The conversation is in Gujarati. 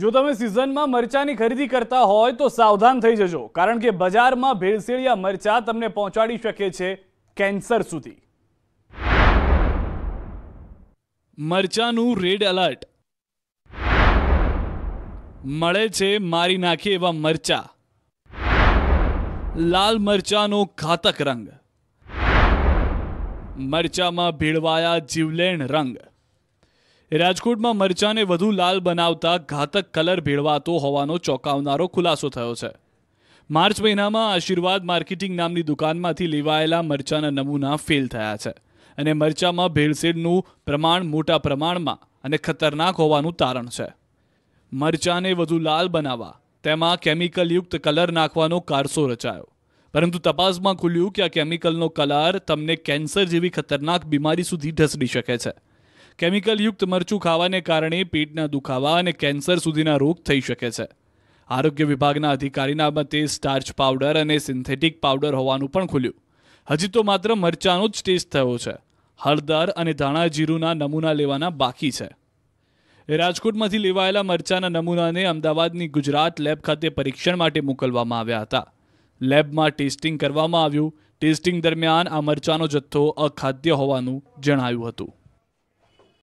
જો તમે સિઝનમાં મરચાંની ખરીદી કરતા હોય તો સાવધાન થઈ જજો કારણ કે બજારમાં ભેળસેળિયા મરચાં તમને પહોંચાડી શકે છે કેન્સર સુધી મરચાંનું રેડ એલર્ટ મળે છે મારી નાખે એવા મરચા લાલ મરચાનો ઘાતક રંગ મરચામાં ભીડવાયા જીવલેણ રંગ રાજકોટમાં મરચાંને વધુ લાલ બનાવતા ઘાતક કલર ભેળવાતો હોવાનો ચોંકાવનારો ખુલાસો થયો છે માર્ચ મહિનામાં આશીર્વાદ માર્કેટિંગ નામની દુકાનમાંથી લેવાયેલા મરચાંના નમૂના ફેલ થયા છે અને મરચાંમાં ભેળસેળનું પ્રમાણ મોટા પ્રમાણમાં અને ખતરનાક હોવાનું તારણ છે મરચાંને વધુ લાલ બનાવવા તેમાં કેમિકલયુક્ત કલર નાખવાનો કારસો રચાયો પરંતુ તપાસમાં ખુલ્યું કે આ કેમિકલનો કલર તમને કેન્સર જેવી ખતરનાક બીમારી સુધી ઢસડી શકે છે કેમિકલયુક્ત મરચું ખાવાને કારણે પેટના દુખાવા અને કેન્સર સુધીના રોગ થઈ શકે છે આરોગ્ય વિભાગના અધિકારીના મતે સ્ટાર્ચ પાવડર અને સિન્થેટિક પાવડર હોવાનું પણ ખુલ્યું હજી તો માત્ર મરચાંનો જ ટેસ્ટ થયો છે હળદર અને ધાણા જીરુંના નમૂના લેવાના બાકી છે રાજકોટમાંથી લેવાયેલા મરચાના નમૂનાને અમદાવાદની ગુજરાત લેબ ખાતે પરીક્ષણ માટે મોકલવામાં આવ્યા હતા લેબમાં ટેસ્ટિંગ કરવામાં આવ્યું ટેસ્ટિંગ દરમિયાન આ મરચાનો જથ્થો અખાદ્ય હોવાનું જણાયું હતું